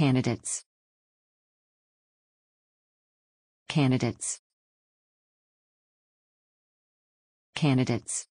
Candidates. Candidates. Candidates.